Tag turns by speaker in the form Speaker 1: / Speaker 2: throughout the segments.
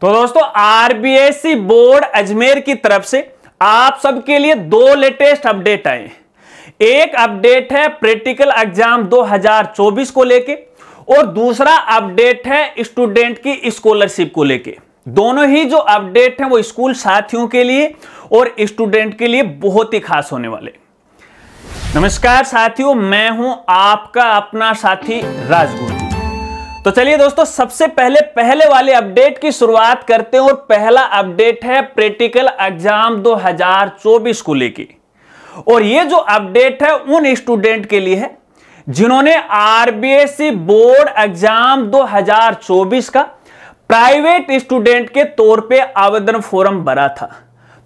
Speaker 1: तो दोस्तों RBSC e board Ajmer की तरफ से आप सबके लिए दो लेटेस्ट अपडेट आए एक अपडेट है प्रैक्टिकल एग्जाम 2024 को लेके और दूसरा अपडेट है स्टूडेंट की स्कॉलरशिप को लेके दोनों ही जो अपडेट हैं वो स्कूल साथियों के लिए और स्टूडेंट के लिए बहुत ही खास होने वाले नमस्कार साथियों मैं हूं आपका अपना साथी राजगुरु तो चलिए दोस्तों सबसे पहले पहले वाले अपडेट की शुरुआत करते हैं और पहला अपडेट है प्रैक्टिकल एग्जाम 2024 को लेके और ये जो अपडेट है उन स्टूडेंट के लिए है जिन्होंने आरबीएससी बोर्ड एग्जाम 2024 का प्राइवेट स्टूडेंट के तौर पे आवेदन फॉर्म भरा था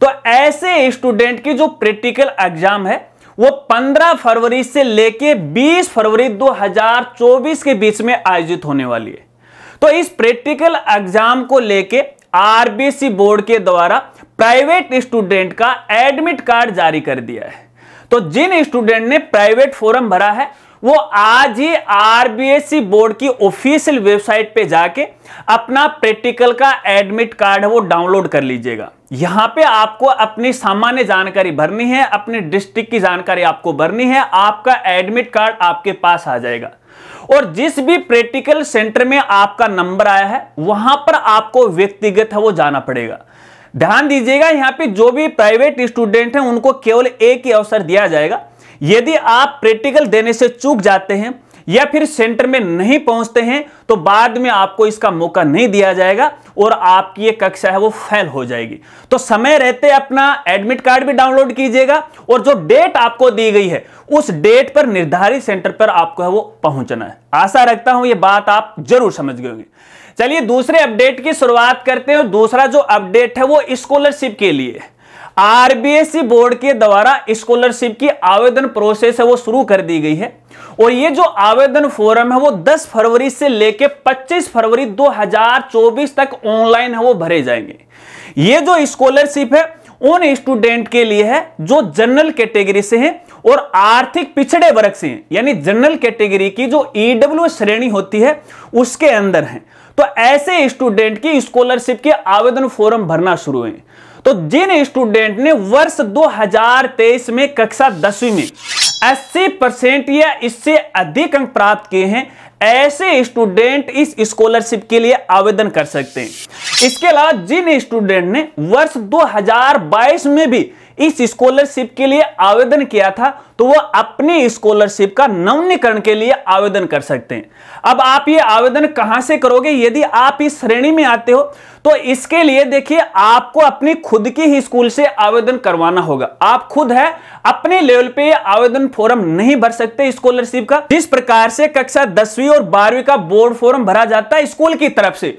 Speaker 1: तो ऐसे स्टूडेंट की जो प्रैक्टिकल एग्जाम है वो 15 फरवरी से लेके 20 फरवरी 2024 के बीच में आयोजित होने वाली है तो इस प्रैक्टिकल एग्जाम को लेके आरबीसी बोर्ड के द्वारा प्राइवेट स्टूडेंट का एडमिट कार्ड जारी कर दिया है तो जिन स्टूडेंट ने प्राइवेट फॉरम भरा है वो आज ही आरबीएससी बोर्ड की ऑफिशियल वेबसाइट पे जाके अपना प्रैक्टिकल का एडमिट कार्ड है वो डाउनलोड कर लीजिएगा यहां पे आपको अपनी सामान्य जानकारी भरनी है अपने डिस्ट्रिक्ट की जानकारी आपको भरनी है आपका एडमिट कार्ड आपके पास आ जाएगा और जिस भी प्रैक्टिकल सेंटर में आपका नंबर आया है वहां पर आपको व्यक्तिगत है वो जाना पड़ेगा ध्यान दीजिएगा यहां पे जो भी प्राइवेट स्टूडेंट हैं उनको केवल एक ही अवसर दिया जाएगा यदि आप प्रैक्टिकल देने से चूक जाते हैं या फिर सेंटर में नहीं पहुंचते हैं तो बाद में आपको इसका मौका नहीं दिया जाएगा और आपकी ये कक्षा है वो फेल हो जाएगी तो समय रहते अपना एडमिट कार्ड भी डाउनलोड कीजिएगा और जो डेट आपको दी गई है उस डेट पर निर्धारित सेंटर पर आपको है वो पहुंचना है आशा रखता हूं ये बात आप जरूर समझ गए होंगे चलिए दूसरे अपडेट की शुरुआत करते हैं दूसरा जो अपडेट है वो स्कॉलरशिप के लिए आरबीएससी बोर्ड के द्वारा स्कॉलरशिप की आवेदन प्रोसेस है वो शुरू कर दी गई है और ये जो आवेदन फोरम है वो 10 फरवरी से लेके 25 फरवरी 2024 तक ऑनलाइन है वो भरे जाएंगे ये जो स्कॉलरशिप है उन स्टूडेंट के लिए है जो जनरल कैटेगरी से हैं और आर्थिक पिछड़े वर्ग से हैं यानी जनरल कैटेगरी की जो ईडब्ल्यू e श्रेणी होती है उसके अंदर है तो ऐसे स्टूडेंट की स्कॉलरशिप के आवेदन फॉर्म भरना शुरू है तो जिन स्टूडेंट ने वर्ष 2023 में कक्षा दसवीं में 80 परसेंट या इससे अधिक अंक प्राप्त किए हैं ऐसे स्टूडेंट इस स्कॉलरशिप के लिए आवेदन कर सकते हैं इसके अलावा जिन स्टूडेंट ने वर्ष 2022 में भी इस स्कॉलरशिप के लिए आवेदन किया था तो वह अपनी स्कॉलरशिप का नवनीकरण के लिए आवेदन कर सकते हैं अब आप ये आवेदन कहां से करोगे यदि आप इस श्रेणी में आते हो तो इसके लिए देखिए आपको अपनी खुद की ही स्कूल से आवेदन करवाना होगा आप खुद है अपने लेवल पे आवेदन फॉर्म नहीं भर सकते स्कॉलरशिप का जिस प्रकार से कक्षा दसवीं और बारहवीं का बोर्ड फॉर्म भरा जाता है स्कूल की तरफ से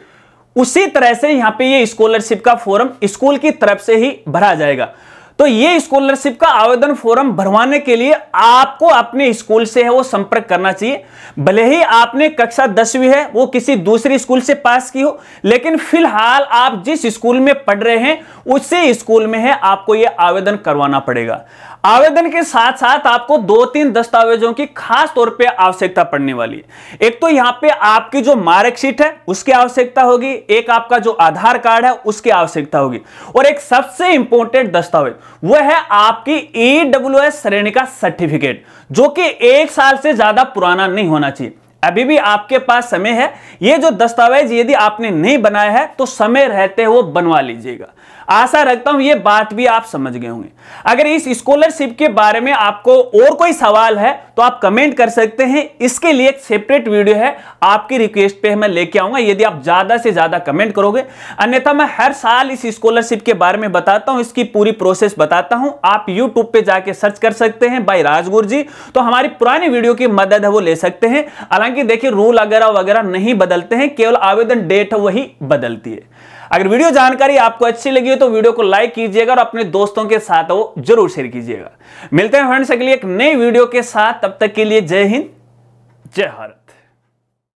Speaker 1: उसी तरह से यहां पे ये स्कॉलरशिप का फॉर्म स्कूल की तरफ से ही भरा जाएगा तो ये स्कॉलरशिप का आवेदन फॉर्म भरवाने के लिए आपको अपने स्कूल से है वो संपर्क करना चाहिए भले ही आपने कक्षा दसवीं है वो किसी दूसरे स्कूल से पास की हो लेकिन फिलहाल आप जिस स्कूल में पढ़ रहे हैं उसी स्कूल में है आपको ये आवेदन करवाना पड़ेगा आवेदन के साथ साथ आपको दो तीन दस्तावेजों की खास तौर पे आवश्यकता पड़ने वाली है एक तो यहाँ पे आपकी जो मार्कशीट है उसकी आवश्यकता होगी एक आपका जो आधार कार्ड है उसकी आवश्यकता होगी और एक सबसे इंपॉर्टेंट दस्तावेज वह है आपकी ईडब्ल्यू e श्रेणी का सर्टिफिकेट जो कि एक साल से ज्यादा पुराना नहीं होना चाहिए अभी भी आपके पास समय है ये जो दस्तावेज यदि आपने नहीं बनाया है तो समय रहते वो बनवा लीजिएगा आशा रखता हूं ये बात भी आप समझ गए होंगे अगर इस स्कॉलरशिप के बारे में आपको और कोई सवाल है तो आप कमेंट कर सकते हैं इसके लिए एक सेपरेट वीडियो है आपकी रिक्वेस्ट पे मैं लेके आऊंगा यदि आप ज्यादा से ज्यादा कमेंट करोगे अन्यथा मैं हर साल इस स्कॉलरशिप के बारे में बताता हूं इसकी पूरी प्रोसेस बताता हूं आप यूट्यूब पे जाके सर्च कर सकते हैं बाई राजगुरु जी तो हमारी पुरानी वीडियो की मदद है वो ले सकते हैं हालांकि देखिए रूल वगैरह वगैरह नहीं बदलते हैं केवल आवेदन डेट है वही बदलती है अगर वीडियो जानकारी आपको अच्छी लगी हो तो वीडियो को लाइक कीजिएगा और अपने दोस्तों के साथ वो जरूर शेयर कीजिएगा मिलते हैं फ्रेंड्स अगली एक नई वीडियो के साथ तब तक के लिए जय हिंद जय भारत